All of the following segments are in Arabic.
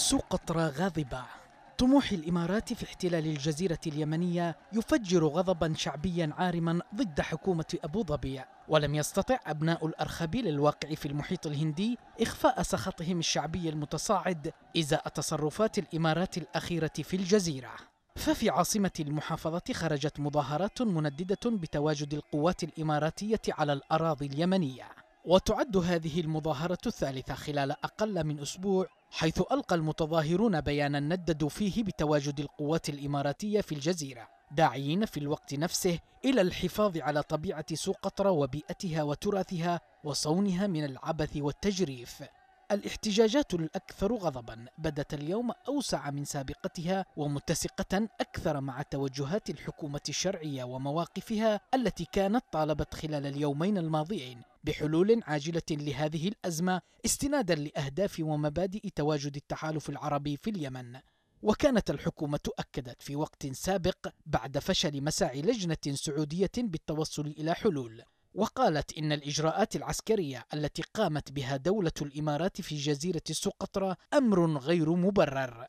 رأس قطرة غاضبة طموح الإمارات في احتلال الجزيرة اليمنية يفجر غضبا شعبيا عارما ضد حكومة أبو ظبي ولم يستطع أبناء الأرخبيل الواقع في المحيط الهندي إخفاء سخطهم الشعبي المتصاعد إزاء تصرفات الإمارات الأخيرة في الجزيرة ففي عاصمة المحافظة خرجت مظاهرات منددة بتواجد القوات الإماراتية على الأراضي اليمنية وتعد هذه المظاهرة الثالثة خلال أقل من أسبوع حيث ألقى المتظاهرون بيانا نددوا فيه بتواجد القوات الإماراتية في الجزيرة داعين في الوقت نفسه إلى الحفاظ على طبيعة سوق وبيئتها وتراثها وصونها من العبث والتجريف الاحتجاجات الأكثر غضبا بدت اليوم أوسع من سابقتها ومتسقة أكثر مع توجهات الحكومة الشرعية ومواقفها التي كانت طالبت خلال اليومين الماضيين بحلول عاجله لهذه الازمه استنادا لاهداف ومبادئ تواجد التحالف العربي في اليمن وكانت الحكومة أكدت في وقت سابق بعد فشل مساعي لجنة سعودية بالتوصل إلى حلول، وقالت إن الإجراءات العسكرية التي قامت بها دولة الإمارات في جزيرة سقطرى أمر غير مبرر.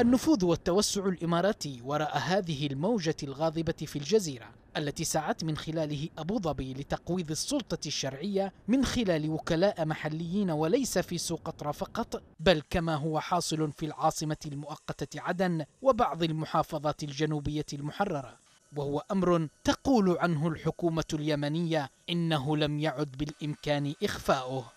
النفوذ والتوسع الإماراتي وراء هذه الموجة الغاضبة في الجزيرة التي سعت من خلاله أبو ظبي لتقويض السلطة الشرعية من خلال وكلاء محليين وليس في سوق قطرة فقط بل كما هو حاصل في العاصمة المؤقتة عدن وبعض المحافظات الجنوبية المحررة وهو أمر تقول عنه الحكومة اليمنية إنه لم يعد بالإمكان إخفاؤه